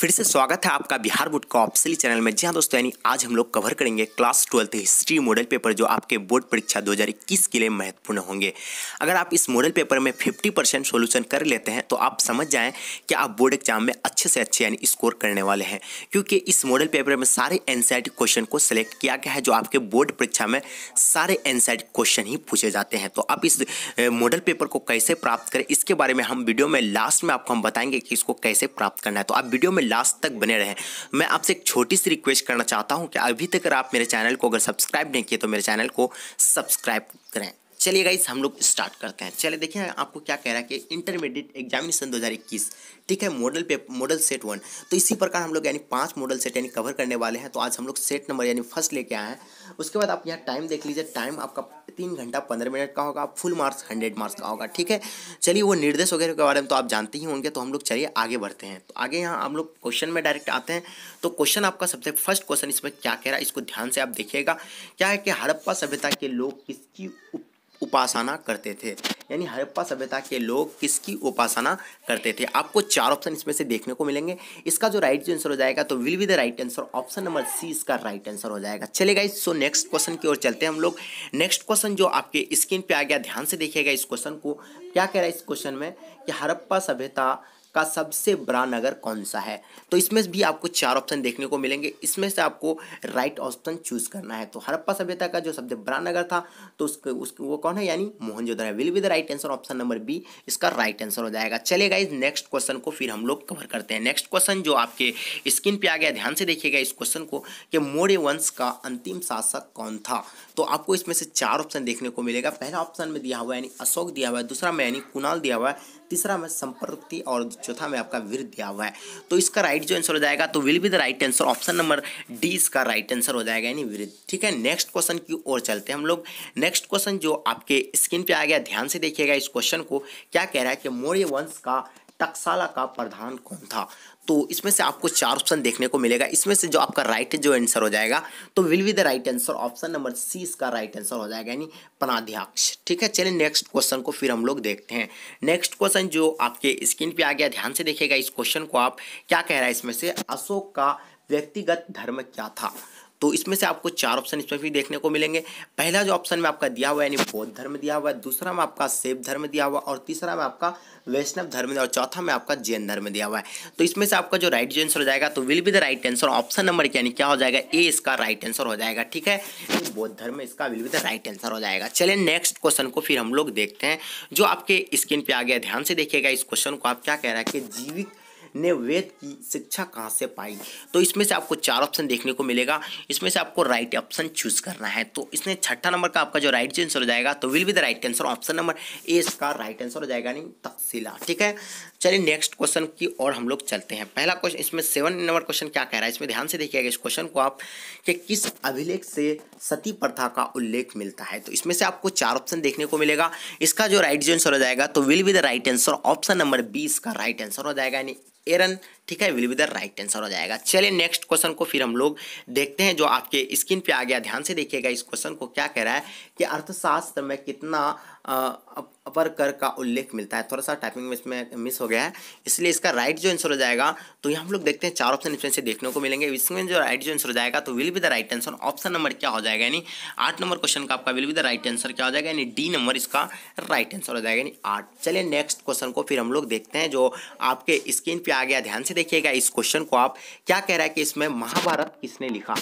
फिर से स्वागत है आपका बिहार बोर्ड का ऑप्शली चैनल में जी हाँ दोस्तों यानी आज हम लोग कवर करेंगे class twelfth history model paper जो आपके बोर्ड परीक्षा 2021 के लिए महत्वपूर्ण होंगे अगर आप इस मॉडल पेपर में 50 परसेंट सोल्यूशन कर लेते हैं तो आप समझ जाएं कि आप बोर्ड एग्जाम में अच्छे से अच्छे यानी स्कोर करने वाले हैं क्योंकि इस मॉडल पेपर में सारे एन क्वेश्चन को सिलेक्ट किया गया है जो आपके बोर्ड परीक्षा में सारे एन क्वेश्चन ही पूछे जाते हैं तो आप इस मॉडल पेपर को कैसे प्राप्त करें इसके बारे में हम वीडियो में लास्ट में आपको हम बताएंगे कि इसको कैसे प्राप्त करना है तो आप वीडियो में लास्ट तक बने रहें मैं आपसे एक छोटी सी रिक्वेस्ट करना चाहता हूँ कि अभी तक अगर आप मेरे चैनल को अगर सब्सक्राइब नहीं किए तो मेरे चैनल को सब्सक्राइब करें चलिए गाइस हम लोग स्टार्ट करते हैं चलिए देखिए आपको क्या कह रहा है कि इंटरमीडिएट एग्जामिनेशन 2021 ठीक है मॉडल पे मॉडल सेट वन तो इसी प्रकार हम लोग यानी पांच मॉडल सेट यानी कवर करने वाले हैं तो आज हम लोग सेट नंबर यानी फर्स्ट लेके आए हैं उसके बाद आप यहाँ टाइम देख लीजिए टाइम आपका तीन घंटा पंद्रह मिनट का होगा फुल मार्क्स हंड्रेड मार्क्स का होगा ठीक है चलिए वो निर्देश वगैरह के बारे में तो आप जानते ही होंगे तो हम लोग चलिए आगे बढ़ते हैं तो आगे यहाँ हम लोग क्वेश्चन में डायरेक्ट आते हैं तो क्वेश्चन आपका सबसे फर्स्ट क्वेश्चन इसमें क्या कह रहा है इसको ध्यान से आप देखिएगा क्या है कि हड़प्पा सभ्यता के लोग किसकी उपासना करते थे यानी हड़प्पा सभ्यता के लोग किसकी उपासना करते थे आपको चार ऑप्शन इसमें से देखने को मिलेंगे इसका जो राइट आंसर हो जाएगा तो will be the right answer option number C इसका राइट आंसर हो जाएगा चलेगा इस सो नेक्स्ट क्वेश्चन की ओर चलते हैं हम लोग नेक्स्ट क्वेश्चन जो आपके स्क्रीन पर आ गया ध्यान से देखिएगा इस क्वेश्चन को क्या कह रहा है इस क्वेश्चन में कि हड़प्पा सभ्यता का सबसे बड़ा नगर कौन सा है तो इसमें भी आपको चार ऑप्शन देखने को मिलेंगे इसमें से आपको राइट ऑप्शन चूज करना है तो हड़प्पा सभ्यता का जो सबसे बड़ा नगर था तो उसके उस वो कौन है यानी है will be the right answer option number B इसका राइट आंसर हो जाएगा चलेगा इस नेक्स्ट क्वेश्चन को फिर हम लोग कवर करते हैं नेक्स्ट क्वेश्चन जो आपके स्क्रीन पर आ गया ध्यान से देखिएगा इस क्वेश्चन को कि मोर्य वंश का अंतिम शासक कौन था तो आपको इसमें से चार ऑप्शन देखने को मिलेगा पहला ऑप्शन में दिया हुआ यानी अशोक दिया हुआ है दूसरा में यानी कुणाल दिया हुआ है तीसरा में संपर्ति और चौथा में आपका वीर दिया हुआ है तो इसका राइट जो आंसर हो जाएगा तो will be the right answer option number D इसका राइट आंसर हो जाएगा यानी वीर ठीक है नेक्स्ट क्वेश्चन की ओर चलते हैं हम लोग नेक्स्ट क्वेश्चन जो आपके स्क्रीन पर आ गया ध्यान से देखिएगा इस क्वेश्चन को क्या कह रहा है कि मौर्य वंश का टकसाला का प्रधान कौन था तो इसमें से आपको चार ऑप्शन देखने को मिलेगा इसमें से जो आपका राइट जो आंसर हो जाएगा तो will be the right answer option number C इसका राइट आंसर हो जाएगा यानी पनाध्यक्ष ठीक है चलिए नेक्स्ट क्वेश्चन को फिर हम लोग देखते हैं नेक्स्ट क्वेश्चन जो आपके स्क्रीन पे आ गया ध्यान से देखेगा इस क्वेश्चन को आप क्या कह रहा है इसमें से अशोक का व्यक्तिगत धर्म क्या था तो इसमें से आपको चार ऑप्शन इसमें भी देखने को मिलेंगे पहला जो ऑप्शन में आपका दिया हुआ यानी बौद्ध धर्म दिया हुआ है दूसरा में आपका शैव धर्म दिया हुआ और तीसरा में आपका वैष्णव धर्म और चौथा में आपका जैन धर्म दिया हुआ है तो इसमें से आपका जो राइट आंसर हो जाएगा तो will be the right answer option number यानी क्या हो जाएगा ए इसका राइट आंसर हो जाएगा ठीक है तो बौद्ध धर्म इसका will be the right answer हो जाएगा चलिए नेक्स्ट क्वेश्चन को फिर हम लोग देखते हैं जो आपके स्क्रीन पर आ गया ध्यान से देखिएगा इस क्वेश्चन को आप क्या कह रहे हैं कि जीविक ने वेद की शिक्षा कहाँ से पाई तो इसमें से आपको चार ऑप्शन देखने को मिलेगा इसमें से आपको राइट ऑप्शन चूज करना है तो इसमें छठा नंबर का आपका जो राइट आंसर हो जाएगा तो will be the right answer option number A इसका राइट आंसर हो जाएगा नहीं तफसीला ठीक है चलिए नेक्स्ट क्वेश्चन की ओर हम लोग चलते हैं पहला क्वेश्चन इसमें सेवन नंबर क्वेश्चन क्या कह रहा है इसमें ध्यान से देखिएगा इस क्वेश्चन को आप कि किस अभिलेख से सती प्रथा का उल्लेख मिलता है तो इसमें से आपको चार ऑप्शन देखने को मिलेगा इसका जो राइट आंसर हो जाएगा तो will be the right answer option number B इसका राइट आंसर हो जाएगा यानी एरन ठीक है will be the right answer हो जाएगा चलिए नेक्स्ट क्वेश्चन को फिर हम लोग देखते हैं जो आपके स्क्रीन पे आ गया ध्यान से देखिएगा इस क्वेश्चन को क्या कह रहा है कि अर्थशास्त्र में कितना अपर कर का उल्लेख मिलता है थोड़ा सा टाइपिंग में इसमें मिस हो गया है इसलिए इसका राइट जो आंसर हो जाएगा तो यहाँ हम लोग देखते हैं चार ऑप्शन इसमें से देखने को मिलेंगे इसमें जो राइट जो आंसर हो जाएगा तो will be the right answer option number क्या हो जाएगा यानी आठ नंबर क्वेश्चन का आपका will be the right answer क्या हो जाएगा यानी डी नंबर इसका राइट आंसर हो जाएगा यानी आठ चलिए नेक्स्ट क्वेश्चन को फिर हम लोग देखते हैं जो आपके स्क्रीन पर आ गया ध्यान से देखिएगा इस क्वेश्चन को आप क्या कह रहा है कि इसमें महाभारत किसने लिखा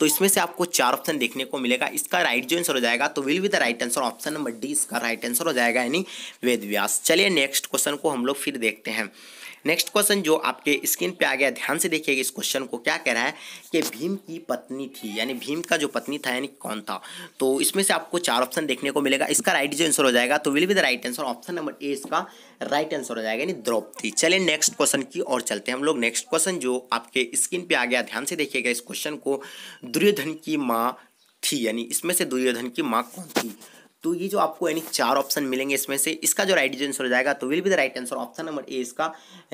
तो इसमें से आपको चार ऑप्शन देखने को मिलेगा इसका राइट जो आंसर हो जाएगा तो will be the right answer option number D इसका राइट आंसर हो जाएगा यानी वेद व्यास चलिए नेक्स्ट क्वेश्चन को हम लोग फिर देखते हैं नेक्स्ट क्वेश्चन जो आपके स्क्रीन पे आ गया ध्यान से देखिएगा इस क्वेश्चन को क्या कह रहा है कि भीम की पत्नी थी यानी भीम का जो पत्नी था यानी कौन था तो इसमें से आपको चार ऑप्शन देखने को मिलेगा इसका राइट जो आंसर हो जाएगा तो will be the right answer option number A इसका राइट आंसर हो जाएगा यानी द्रौपदी चलिए नेक्स्ट क्वेश्चन की और चलते हैं हम लोग नेक्स्ट क्वेश्चन जो आपके स्क्रीन पे आ गया ध्यान से देखिएगा इस क्वेश्चन को दुर्योधन की माँ थी यानी इसमें से दुर्योधन की माँ कौन थी तो ये जो आपको यानी चार ऑप्शन मिलेंगे इसमें से इसका जो राइट आंसर हो जाएगा तो will be the right answer option number A इसका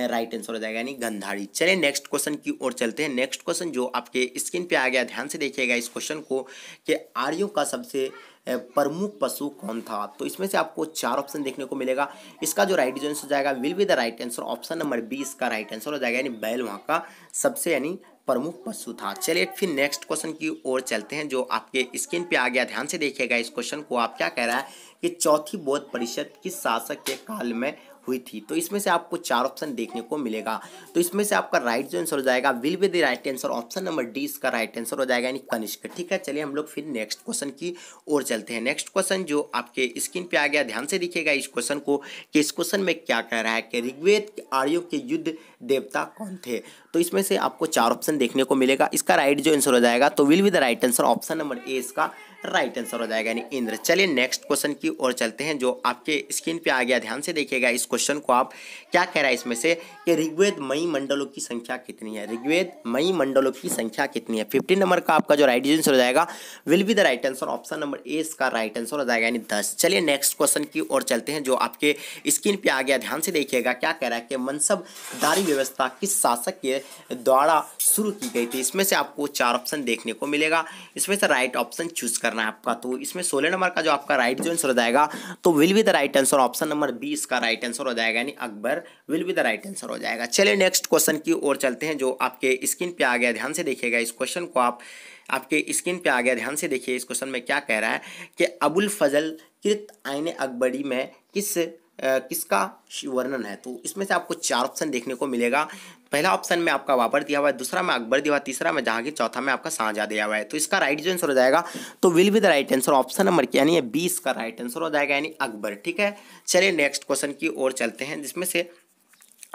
राइट uh, आंसर हो जाएगा यानी गंधारी चलिए नेक्स्ट क्वेश्चन की ओर चलते हैं नेक्स्ट क्वेश्चन जो आपके स्क्रीन पे आ गया ध्यान से देखिएगा इस क्वेश्चन को कि आर्यों का सबसे uh, प्रमुख पशु कौन था तो इसमें से आपको चार ऑप्शन देखने को मिलेगा इसका जो राइट आंसर हो जाएगा will be the right answer option number B इसका राइट आंसर हो जाएगा यानी बैल वहाँ का सबसे यानी प्रमुख पशु था चलिए फिर नेक्स्ट क्वेश्चन की ओर चलते हैं जो आपके स्क्रीन पे आ गया ध्यान से देखिएगा इस क्वेश्चन को आप क्या कह रहा है कि चौथी बौद्ध परिषद किस शासक के काल में हुई थी तो इसमें से आपको चार ऑप्शन देखने को मिलेगा तो इसमें से आपका राइट जो आंसर हो जाएगा will be the right answer option number D इसका राइट आंसर हो जाएगा यानी कनिष्क ठीक है चलिए हम लोग फिर नेक्स्ट क्वेश्चन की ओर चलते हैं नेक्स्ट क्वेश्चन जो आपके स्क्रीन पर आ गया ध्यान से दिखेगा इस क्वेश्चन को कि इस क्वेश्चन में क्या कह रहा है कि ऋग्वेद आर्यो के युद्ध देवता कौन थे तो इसमें से आपको चार ऑप्शन देखने को मिलेगा इसका राइट जो आंसर हो जाएगा तो will be the right answer option number A इसका राइट आंसर हो जाएगा यानी इंद्र चलिए नेक्स्ट क्वेश्चन की ओर चलते हैं जो आपके स्क्रीन पे आ गया ध्यान से देखिएगा इस क्वेश्चन को आप क्या कह रहा है इसमें से कि ऋग्वेद मई मंडलों की संख्या कितनी है ऋग्वेद मई मंडलों की संख्या कितनी है फिफ्टीन नंबर का आपका जो राइट आंसर हो जाएगा will be the right answer option number A इसका राइट आंसर हो जाएगा यानी दस चलिए नेक्स्ट क्वेश्चन की ओर चलते हैं जो आपके स्क्रीन पर आ गया ध्यान से देखिएगा क्या कह रहा है कि मनसबदारी व्यवस्था किस शासक के द्वारा शुरू की गई थी इसमें से आपको चार ऑप्शन देखने को मिलेगा इसमें से राइट ऑप्शन चूज करना है आपका तो इसमें सोलह नंबर का जो आपका राइट जो आंसर हो जाएगा तो will be the right answer option number B इसका राइट आंसर हो जाएगा यानी Akbar will be the right answer हो जाएगा चलिए नेक्स्ट क्वेश्चन की ओर चलते हैं जो आपके स्क्रीन पर आ गया ध्यान से देखिएगा इस क्वेश्चन को आप आपके स्क्रीन पे आ गया ध्यान से देखिए इस क्वेश्चन में क्या कह रहा है कि अबुल फजल कृत आयने अकबरी में किस किसका वर्णन है तो इसमें से आपको चार ऑप्शन देखने को मिलेगा पहला ऑप्शन में आपका बाबर दिया हुआ है दूसरा में अकबर दिया हुआ है तीसरा में की चौथा में आपका साझा दिया हुआ है तो इसका राइट जो आंसर हो जाएगा तो will be the right answer option number यानी बीस का राइट आंसर हो जाएगा यानी अकबर ठीक है चलिए नेक्स्ट क्वेश्चन की ओर चलते हैं जिसमें से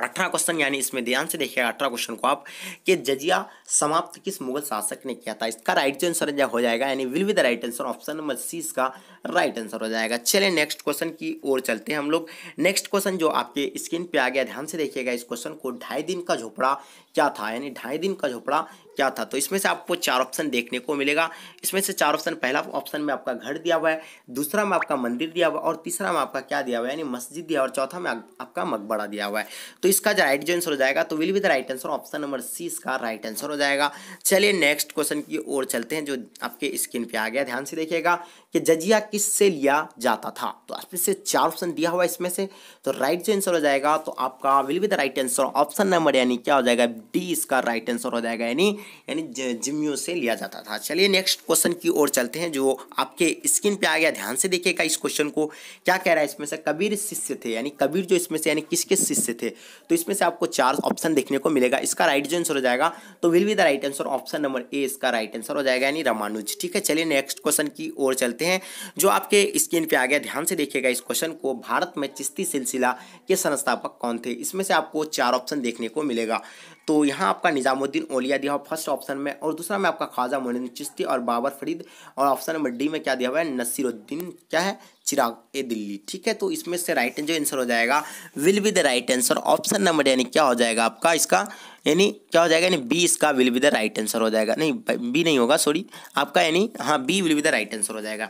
अठारह क्वेश्चन यानी इसमें ध्यान से देखिएगा अठारह क्वेश्चन को आप कि जजिया समाप्त किस मुगल शासक ने किया था इसका राइट जो आंसर हो जाएगा यानी will be the right answer option number C इसका राइट आंसर हो जाएगा चले नेक्स्ट क्वेश्चन की ओर चलते हैं हम लोग नेक्स्ट क्वेश्चन जो आपके स्क्रीन पे आ गया ध्यान से देखिएगा इस क्वेश्चन को ढाई दिन का झोपड़ा क्या था यानी ढाई दिन का झोपड़ा क्या था तो इसमें से आपको चार ऑप्शन देखने को मिलेगा इसमें से चार ऑप्शन पहला ऑप्शन में आपका घर दिया हुआ है दूसरा में आपका मंदिर दिया हुआ है और तीसरा में आपका क्या दिया हुआ है यानी मस्जिद दिया हुआ और चौथा में आपका मकबरा दिया हुआ है तो इसका जो राइट जो आंसर हो जाएगा तो will be the right answer option number C इसका राइट आंसर हो जाएगा चलिए नेक्स्ट क्वेश्चन की ओर चलते हैं जो आपके स्क्रीन पर आ गया ध्यान से देखिएगा कि जजिया किससे लिया जाता था तो इसमें चार ऑप्शन दिया हुआ इसमें से तो राइट जो आंसर हो जाएगा तो आपका will be the right answer option number यानी क्या हो जाएगा डी इसका राइट आंसर हो जाएगा यानी यानी जिम्यो से लिया जाता था चलिए नेक्स्ट क्वेश्चन की ओर चलते हैं जो आपके स्क्रीन पे आ गया ध्यान से देखिएगा इस क्वेश्चन को क्या कह रहा है इसमें से कबीर शिष्य थे यानी कबीर जो इसमें से यानी किसके शिष्य थे तो इसमें से आपको चार ऑप्शन देखने को मिलेगा इसका राइट जो आंसर हो जाएगा तो will be the right answer option number A इसका राइट आंसर हो जाएगा यानी रामानुज ठीक है चलिए नेक्स्ट क्वेश्चन की ओर चलते हैं जो आपके स्क्रीन पर आ गया ध्यान से देखिएगा इस क्वेश्चन को भारत में चिश्ती सिलसिला के संस्थापक कौन थे इसमें से आपको चार ऑप्शन देखने को मिलेगा तो यहाँ आपका निज़ामुद्दीन ओलिया दिया हुआ फर्स्ट ऑप्शन में और दूसरा में आपका ख्वाजा मोहन चिश्ती और बाबर फरीद और ऑप्शन नंबर डी में क्या दिया हुआ है नसीरुद्दीन क्या है चिराग ए दिल्ली ठीक है तो इसमें से राइट जो आंसर हो जाएगा will be the right answer option number यानी क्या हो जाएगा आपका इसका यानी क्या हो जाएगा यानी बी इसका will be the right answer हो जाएगा नहीं बी नहीं होगा सॉरी आपका यानी हाँ B will be the right answer हो जाएगा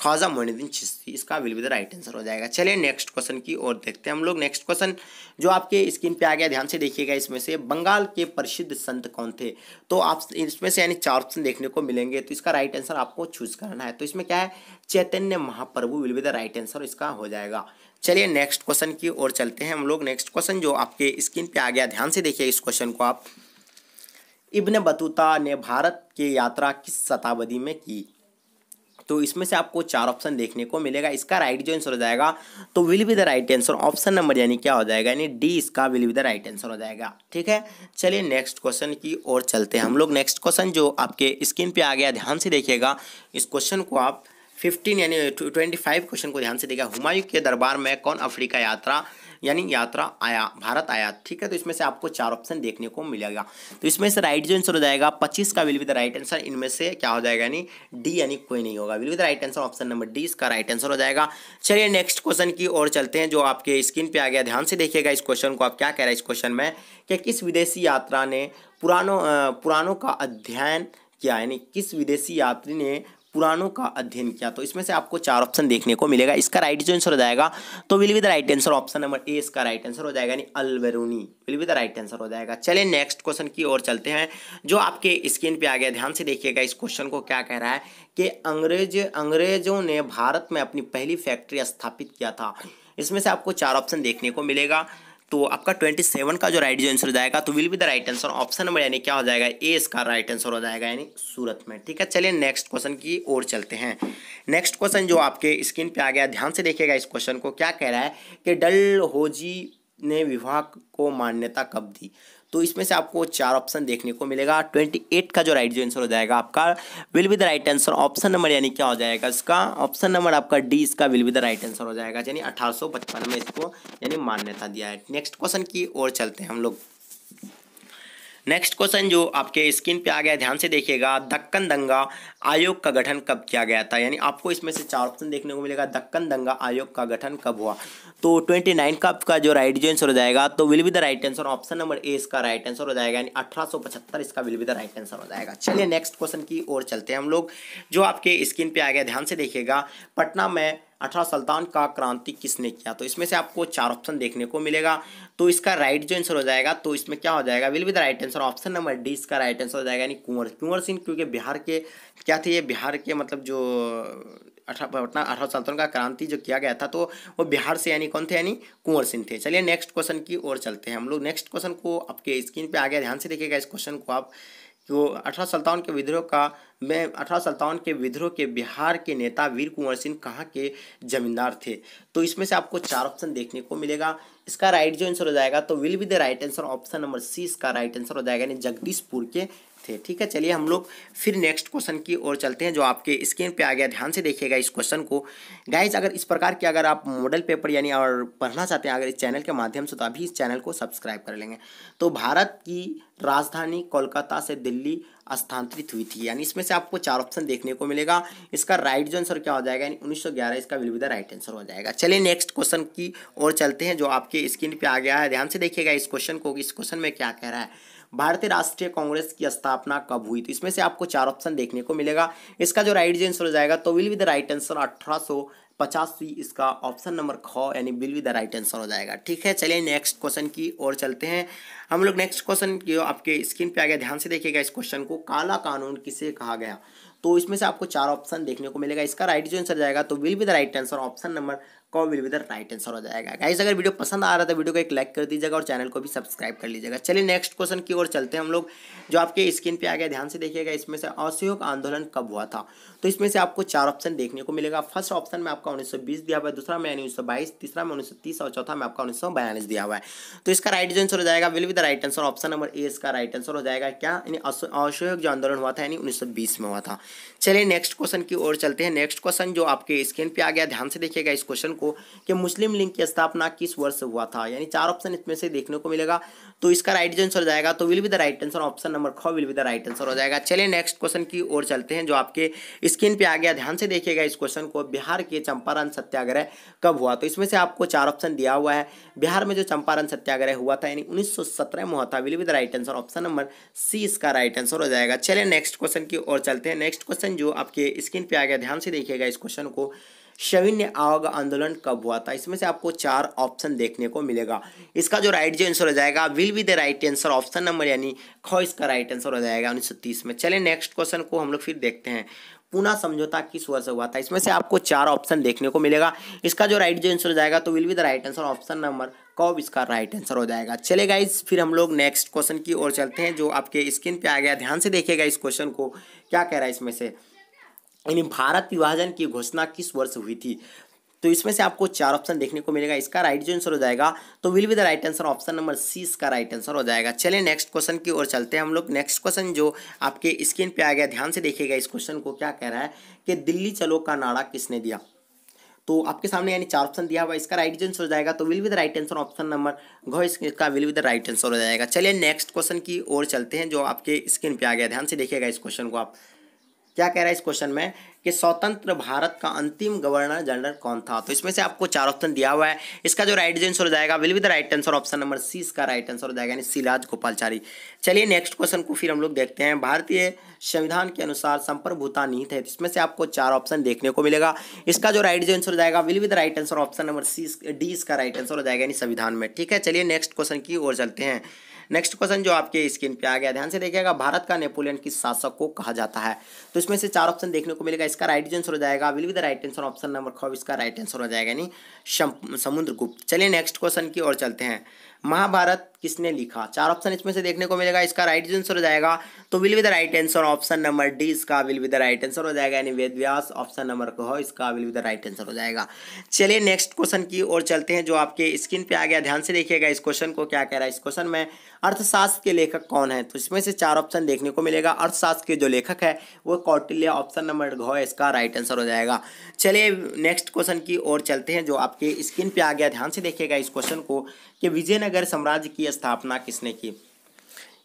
ख्वाजा मोइनुद्दीन चिश्ती इसका will be the right answer हो जाएगा चलिए नेक्स्ट क्वेश्चन की ओर देखते हैं हम लोग नेक्स्ट क्वेश्चन जो आपके स्क्रीन पे आ गया ध्यान से देखिएगा इसमें से बंगाल के प्रसिद्ध संत कौन थे तो आप इसमें से यानी चार ऑप्शन देखने को मिलेंगे तो इसका राइट आंसर आपको चूज करना है तो इसमें क्या है Chaitanya Mahaprabhu will be the right answer इसका हो जाएगा चलिए नेक्स्ट क्वेश्चन की ओर चलते हैं हम लोग नेक्स्ट क्वेश्चन जो आपके स्क्रीन पे आ गया ध्यान से देखिए इस क्वेश्चन को आप इब्न बतूता ने भारत की यात्रा किस शताब्दी में की तो इसमें से आपको चार ऑप्शन देखने को मिलेगा इसका राइट जो आंसर हो जाएगा तो will be the right answer option number यानी क्या हो जाएगा यानी डी इसका will be the right answer हो जाएगा ठीक है चलिए नेक्स्ट क्वेश्चन की ओर चलते हैं हम लोग नेक्स्ट क्वेश्चन जो आपके स्क्रीन पे आ गया ध्यान से देखिएगा इस क्वेश्चन को आप फिफ्टीन यानी ट्वेंटी फाइव क्वेश्चन को ध्यान से देखा हुमायूं के दरबार में कौन अफ्रीका यात्रा यानी यात्रा आया भारत आया ठीक है तो इसमें से आपको चार ऑप्शन देखने को मिलेगा तो इसमें से राइट जो आंसर हो जाएगा पच्चीस का विल विद राइट आंसर इनमें से क्या हो जाएगा यानी डी यानी कोई नहीं होगा will with right answer option number D इसका राइट आंसर हो जाएगा चलिए नेक्स्ट क्वेश्चन की ओर चलते हैं जो आपके स्क्रीन पर आ गया ध्यान से देखिएगा इस क्वेश्चन को आप क्या कह रहे हैं इस क्वेश्चन में कि किस विदेशी यात्रा ने पुरानों पुरानों का अध्ययन किया यानी किस विदेशी यात्री ने पुराणों का अध्ययन किया तो इसमें से आपको चार ऑप्शन देखने को मिलेगा इसका राइट जो आंसर हो जाएगा तो will with the right answer option number A इसका राइट आंसर हो जाएगा यानी Alberuni will with right answer हो जाएगा चलिए नेक्स्ट क्वेश्चन की ओर चलते हैं जो आपके स्क्रीन पे आ गया ध्यान से देखिएगा इस क्वेश्चन को क्या कह रहा है कि अंग्रेज अंग्रेजों ने भारत में अपनी पहली फैक्ट्री स्थापित किया था इसमें से आपको चार ऑप्शन देखने को मिलेगा तो आपका ट्वेंटी सेवन का जो राइट जो आंसर जाएगा तो will be the right answer option number यानी क्या हो जाएगा ए इसका राइट आंसर हो जाएगा यानी सूरत में ठीक है चलिए नेक्स्ट क्वेश्चन की ओर चलते हैं नेक्स्ट क्वेश्चन जो आपके स्क्रीन पे आ गया ध्यान से देखिएगा इस क्वेश्चन को क्या कह रहा है कि डल होजी ने विवाह को मान्यता कब दी तो इसमें से आपको चार ऑप्शन देखने को मिलेगा ट्वेंटी एट का जो राइट जो आंसर हो जाएगा आपका will be the right answer option number यानी क्या हो जाएगा इसका ऑप्शन नंबर आपका डी इसका will be the right answer हो जाएगा यानी अठारह में इसको यानी मान्यता दिया है नेक्स्ट क्वेश्चन की ओर चलते हैं हम लोग नेक्स्ट क्वेश्चन जो आपके स्क्रीन पे आ गया ध्यान से देखिएगा दक्कन दंगा आयोग का गठन कब किया गया था यानी आपको इसमें से चार ऑप्शन देखने को मिलेगा दक्कन दंगा आयोग का गठन कब हुआ तो ट्वेंटी नाइन का आपका जो राइट जो आंसर हो जाएगा तो will be the right answer option number A इसका राइट आंसर हो जाएगा यानी अठारह इसका will be the right answer हो जाएगा चलिए नेक्स्ट क्वेश्चन की ओर चलते हैं हम लोग जो आपके स्क्रीन पर आ गया ध्यान से देखिएगा पटना में अठारह सल्तान का क्रांति किसने किया तो इसमें से आपको चार ऑप्शन देखने को मिलेगा तो इसका राइट जो आंसर हो जाएगा तो इसमें क्या हो जाएगा will be the right answer option number D इसका राइट आंसर हो जाएगा यानी कुंवर कुंवर सिंह क्योंकि बिहार के क्या थे ये बिहार के मतलब जो पटना अठारह सुल्तान का क्रांति जो किया गया था तो वो बिहार से यानी कौन थे यानी कुंवर सिंह थे चलिए नेक्स्ट क्वेश्चन की ओर चलते हैं हम लोग नेक्स्ट क्वेश्चन को आपके स्क्रीन पर आ गया ध्यान से देखिएगा इस क्वेश्चन को आप वो अठारह सत्तावन के विद्रोह का में अठारह सत्तावन के विद्रोह के बिहार के नेता वीर कुंवर सिंह कहाँ के जमींदार थे तो इसमें से आपको चार ऑप्शन देखने को मिलेगा इसका राइट जो आंसर हो जाएगा तो will be the right answer option number C इसका राइट आंसर हो जाएगा यानी जगदीशपुर के थे ठीक है चलिए हम लोग फिर नेक्स्ट क्वेश्चन की ओर चलते हैं जो आपके स्क्रीन पे आ गया ध्यान से देखिएगा इस क्वेश्चन को गाइज अगर इस प्रकार के अगर आप मॉडल पेपर यानी और पढ़ना चाहते हैं अगर इस चैनल के माध्यम से तो अभी इस चैनल को सब्सक्राइब कर लेंगे तो भारत की राजधानी कोलकाता से दिल्ली स्थानांतरित हुई थी यानी इसमें से आपको चार ऑप्शन देखने को मिलेगा इसका राइट जो आंसर क्या हो जाएगा यानी 1911 इसका will be the right answer हो जाएगा चलिए नेक्स्ट क्वेश्चन की ओर चलते हैं जो आपके स्क्रीन पे आ गया है ध्यान से देखिएगा इस क्वेश्चन को इस क्वेश्चन में क्या कह रहा है भारतीय राष्ट्रीय कांग्रेस की स्थापना कब हुई तो इसमें से आपको चार ऑप्शन देखने को मिलेगा इसका जो राइट आंसर हो जाएगा तो विल विद राइट आंसर अठारह पचासी इसका ऑप्शन नंबर ख यानी will with the right answer हो जाएगा ठीक है चलिए नेक्स्ट क्वेश्चन की ओर चलते हैं हम लोग नेक्स्ट क्वेश्चन जो आपके स्क्रीन पे आ गया ध्यान से देखिएगा इस क्वेश्चन को काला कानून किसे कहा गया तो इसमें से आपको चार ऑप्शन देखने को मिलेगा इसका राइट जो आंसर जाएगा तो will be the right answer option number कौन will be the right answer हो जाएगा गाइस अगर वीडियो पसंद आ रहा था वीडियो तो को एक लाइक कर दीजिएगा और चैनल को भी सब्सक्राइब कर लीजिएगा चलिए नेक्स्ट क्वेश्चन की ओर चलते हैं हम लोग जो आपके स्क्रीन पे आ गया ध्यान से देखिएगा इसमें से असहयोग आंदोलन कब हुआ था तो इसमें से आपको चार ऑप्शन देखने को मिलेगा फर्स्ट ऑप्शन में आपका उन्नीस दिया हुआ है दूसरा में उन्नीस तीसरा में उन्नीस और चौथा में आपका उन्नीस दिया हुआ है तो इसका राइट जो आंसर हो जाएगा will with right answer option number A इसका राइट आंसर हो जाएगा क्या यानी असहयोग जो आंदोलन हुआ था यानी उन्नीस में हुआ था चलिए नेक्स्ट क्वेश्चन की ओर चलते हैं नेक्स्ट क्वेश्चन जो आपके स्क्रीन पे आ गया ध्यान से देखिएगा इस क्वेश्चन को कि मुस्लिम लीग की स्थापना किस वर्ष हुआ था यानी चार ऑप्शन इसमें से देखने को मिलेगा तो इसका राइट आंसर हो जाएगा तो will be the right answer option number ख will be the right answer हो जाएगा चलिए नेक्स्ट क्वेश्चन की ओर चलते हैं जो आपके स्क्रीन पे आ गया ध्यान से देखिएगा इस क्वेश्चन को बिहार के चंपारण सत्याग्रह कब हुआ तो इसमें से आपको चार ऑप्शन दिया हुआ है बिहार में जो चंपारण सत्याग्रह हुआ था यानी उन्नीस सत्रह will with right answer option number C इसका राइट आंसर हो जाएगा चले नेक्स्ट क्वेश्चन की ओर चलते हैं नेक्स्ट क्वेश्चन जो आपके स्क्रीन पर आ गया ध्यान से देखिएगा इस क्वेश्चन को शविन्य आग आंदोलन कब हुआ था इसमें से आपको चार ऑप्शन देखने को मिलेगा इसका जो राइट जो आंसर हो जाएगा will be the right answer option number यानी खो इसका राइट आंसर हो जाएगा उन्नीस में चले नेक्स्ट क्वेश्चन को हम लोग फिर देखते हैं पुना समझौता किस वर्ष हुआ था इसमें से आपको चार ऑप्शन देखने को मिलेगा इसका जो राइट जो आंसर हो जाएगा तो will be the right answer option number कॉब इसका राइट आंसर हो जाएगा चले गाइज फिर हम लोग नेक्स्ट क्वेश्चन की ओर चलते हैं जो आपके स्क्रीन पे आ गया ध्यान से देखिएगा इस क्वेश्चन को क्या कह रहा है इसमें से यानी भारत विभाजन की घोषणा किस वर्ष हुई थी तो इसमें से आपको चार ऑप्शन देखने को मिलेगा इसका राइट जो आंसर हो जाएगा तो will be the right answer option number C इसका राइट आंसर हो जाएगा चले नेक्स्ट क्वेश्चन की ओर चलते हैं हम लोग नेक्स्ट क्वेश्चन जो आपके स्क्रीन पे आ गया ध्यान से देखिएगा इस क्वेश्चन को क्या कह रहा है कि दिल्ली चलो का नारा किसने दिया तो आपके सामने यानी चार ऑप्शन दिया हुआ इसका राइट आंसर हो जाएगा तो will with right answer option number घो इसका विल विद राइट आंसर हो जाएगा चलिए नेक्स्ट क्वेश्चन की ओर चलते हैं जो आपके स्क्रीन पे आ गया ध्यान से देखिएगा इस क्वेश्चन को आप क्या कह रहा है इस क्वेश्चन में कि स्वतंत्र भारत का अंतिम गवर्नर जनरल कौन था तो इसमें से आपको चार ऑप्शन दिया हुआ है इसका जो राइट आंसर हो जाएगा will be the right answer option number C इसका राइट आंसर हो जाएगा यानी सिराज गोपालचारी चलिए नेक्स्ट क्वेश्चन को फिर हम लोग देखते हैं भारतीय संविधान के अनुसार संप्रभुता निहित है तो इसमें से आपको चार ऑप्शन देखने को मिलेगा इसका जो राइट आंसर हो जाएगा will be the right answer option number C D इसका राइट आंसर हो जाएगा यानी संविधान में ठीक है चलिए नेक्स्ट क्वेश्चन की ओर चलते हैं नेक्स्ट क्वेश्चन जो आपके स्क्रीन पे आ गया ध्यान से देखिएगा भारत का नेपोलियन किस शासक को कहा जाता है तो इसमें से चार ऑप्शन देखने को मिलेगा इसका राइट आंसर हो जाएगा will be the right answer option number खब इसका राइट आंसर हो जाएगा यानी समुद्र गुप्त चलिए नेक्स्ट क्वेश्चन की ओर चलते हैं महाभारत किसने लिखा चार ऑप्शन इसमें से देखने को मिलेगा इसका राइट आंसर हो जाएगा तो will with right answer option number D इसका विल विद राइट आंसर हो जाएगा यानी वेद व्यास ऑप्शन नंबर कहो इसका विल विद राइट आंसर हो जाएगा चलिए नेक्स्ट क्वेश्चन की ओर चलते हैं जो आपके स्क्रीन पे आ गया ध्यान से देखिएगा इस क्वेश्चन को क्या कह रहा है इस क्वेश्चन में अर्थशास्त्र के लेखक कौन है तो इसमें से चार ऑप्शन देखने को मिलेगा अर्थशास्त्र के जो लेखक है वो कौटिल्य ऑप्शन नंबर घ इसका राइट आंसर हो जाएगा चलिए नेक्स्ट क्वेश्चन की ओर चलते हैं जो आपके स्क्रीन पे आ गया ध्यान से देखिएगा इस क्वेश्चन को कि विजयनगर साम्राज्य की स्थापना किसने की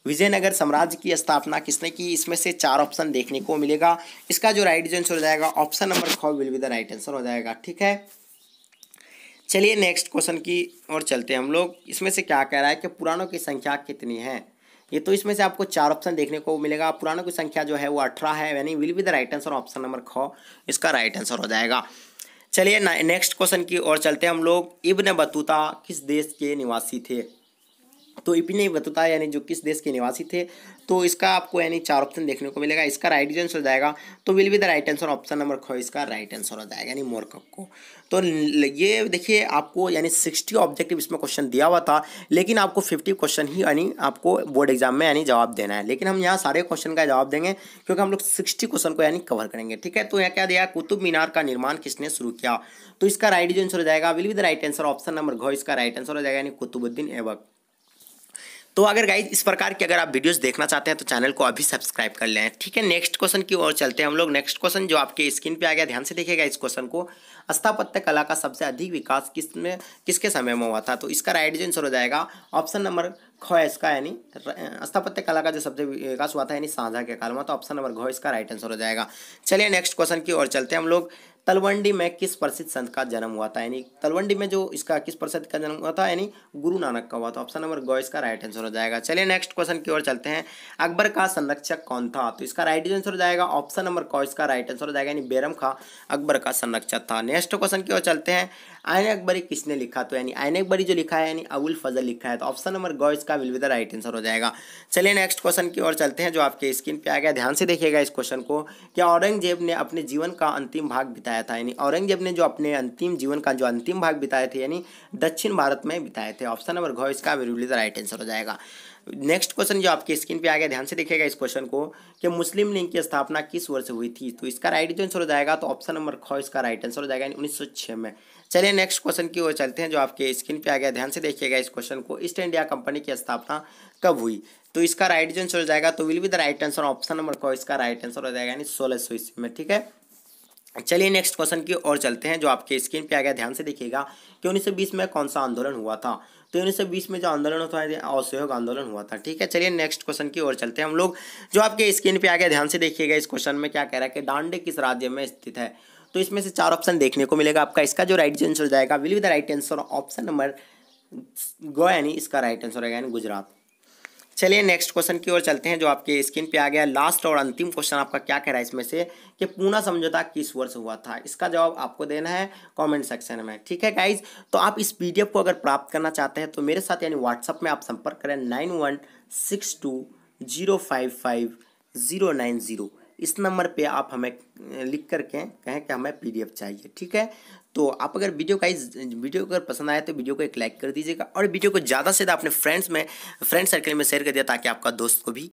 विजयनगर साम्राज्य की स्थापना किसने की इसमें से चार ऑप्शन देखने को मिलेगा इसका जो राइट आंसर हो जाएगा ऑप्शन नंबर ख will be the right answer हो जाएगा ठीक है चलिए नेक्स्ट क्वेश्चन की ओर चलते हैं हम लोग इसमें से क्या कह रहा है कि पुराणों की संख्या कितनी है ये तो इसमें से आपको चार ऑप्शन देखने को मिलेगा पुराणों की संख्या जो है वो अठारह है यानी will be the right answer option number ख इसका राइट आंसर हो जाएगा चलिए नेक्स्ट क्वेश्चन की ओर चलते हैं हम लोग इब्न बतूता किस देश के निवासी थे तो इपने बतुता यानी जो किस देश के निवासी थे तो इसका आपको यानी चार ऑप्शन देखने को मिलेगा इसका राइट आंसर हो जाएगा तो will be the right answer option number खो इसका राइट आंसर हो जाएगा यानी मोरकप को तो ये देखिए आपको यानी सिक्सटी ऑब्जेक्टिव इसमें क्वेश्चन दिया हुआ था लेकिन आपको फिफ्टी क्वेश्चन ही यानी आपको बोर्ड एग्जाम में यानी जवाब देना है लेकिन हम यहाँ सारे क्वेश्चन का जवाब देंगे क्योंकि हम लोग सिक्सटी क्वेश्चन को यानी कवर करेंगे ठीक है तो यहाँ क्या दिया कुतुब मीनार का निर्माण किसने शुरू किया तो इसका राइट आंसर हो जाएगा will be the right answer option number घो इसका राइट आंसर हो जाएगा यानी कुतुबुद्दीन एवक तो अगर गाइज इस प्रकार की अगर आप वीडियोज देखना चाहते हैं तो चैनल को अभी सब्सक्राइब कर लें ठीक है नेक्स्ट क्वेश्चन की ओर चलते हैं हम लोग नेक्स्ट क्वेश्चन जो आपके स्क्रीन पर आ गया ध्यान से देखिएगा इस क्वेश्चन को स्थापत्य कला का सबसे अधिक विकास किस में किसके समय में हुआ था तो इसका राइट जो आंसर हो जाएगा ऑप्शन नंबर घ इसका यानी स्थापत्य कला का जो सबसे विकास हुआ था यानी साझा के काल में तो ऑप्शन नंबर घ इसका राइट आंसर हो जाएगा चलिए नेक्स्ट क्वेश्चन की ओर चलते हैं हम लोग तलवंडी में किस प्रसिद्ध संत का जन्म हुआ था यानी तलवंडी में जो इसका किस प्रसिद्ध का जन्म हुआ था यानी गुरु नानक का हुआ था ऑप्शन नंबर गौ इसका राइट आंसर हो जाएगा चलिए नेक्स्ट क्वेश्चन की ओर चलते हैं अकबर का संरक्षक कौन था तो इसका राइट आंसर हो जाएगा ऑप्शन नंबर कौ इसका राइट आंसर हो जाएगा यानी बेरम खा अकबर का संरक्षक था नेक्स्ट क्वेश्चन की ओर चलते हैं आयन अकबरी किसने लिखा तो यानी आयन अकबरी जो लिखा है यानी अबुल फजल लिखा है तो ऑप्शन नंबर गौ इसका विल बी राइट आंसर हो जाएगा चलिए नेक्स्ट क्वेश्चन की ओर चलते हैं जो आपके स्क्रीन पे आ गया ध्यान से देखिएगा इस क्वेश्चन को क्या औरंगजेब ने अपने जीवन का अंतिम भाग बिताया बिताया था यानी औरंगजेब ने जो अपने अंतिम जीवन का जो अंतिम भाग बिताए थे यानी दक्षिण भारत में बिताए थे ऑप्शन नंबर घो इसका बिल्कुल राइट आंसर हो जाएगा नेक्स्ट क्वेश्चन जो आपके स्क्रीन पे आ गया ध्यान से देखिएगा इस क्वेश्चन को कि मुस्लिम लीग की स्थापना किस वर्ष हुई थी तो इसका राइट जो आंसर हो जाएगा तो ऑप्शन नंबर खो इसका राइट आंसर हो जाएगा यानी उन्नीस में चलिए नेक्स्ट क्वेश्चन की ओर चलते हैं जो आपके स्क्रीन पे आ गया ध्यान से देखिएगा इस क्वेश्चन को ईस्ट इंडिया कंपनी की स्थापना कब हुई तो इसका राइट जो आंसर हो जाएगा तो will be the right answer option number खो इसका राइट आंसर हो जाएगा यानी सोलह में ठीक है चलिए नेक्स्ट क्वेश्चन की ओर चलते हैं जो आपके स्क्रीन पे आ गया ध्यान से देखिएगा कि उन्नीस सौ बीस में कौन सा आंदोलन हुआ था तो उन्नीस सौ बीस में जो आंदोलन होता है असहयोग आंदोलन हुआ था ठीक है चलिए नेक्स्ट क्वेश्चन की ओर चलते हैं हम लोग जो आपके स्क्रीन पे आ गया ध्यान से देखिएगा इस क्वेश्चन में क्या कह रहा है कि डांडे किस राज्य में स्थित है तो इसमें से चार ऑप्शन देखने को मिलेगा आपका इसका जो राइट आंसर हो जाएगा will be the right answer option number गो यानी इसका राइट आंसर होगा यानी गुजरात चलिए नेक्स्ट क्वेश्चन की ओर चलते हैं जो आपके स्क्रीन पे आ गया लास्ट और अंतिम क्वेश्चन आपका क्या कह रहा है इसमें से कि पूना समझौता किस वर्ष हुआ था इसका जवाब आपको देना है कमेंट सेक्शन में ठीक है गाइज तो आप इस पीडीएफ को अगर प्राप्त करना चाहते हैं तो मेरे साथ यानी व्हाट्सअप में आप संपर्क करें nine one six two zero five five zero nine zero इस नंबर पर आप हमें लिख करके कहें कि हमें पी चाहिए ठीक है तो आप अगर वीडियो का वीडियो अगर पसंद आया तो वीडियो को एक लाइक कर दीजिएगा और वीडियो को ज़्यादा से ज़्यादा अपने फ्रेंड्स में फ्रेंड सर्कल में शेयर कर दिया ताकि आपका दोस्त को भी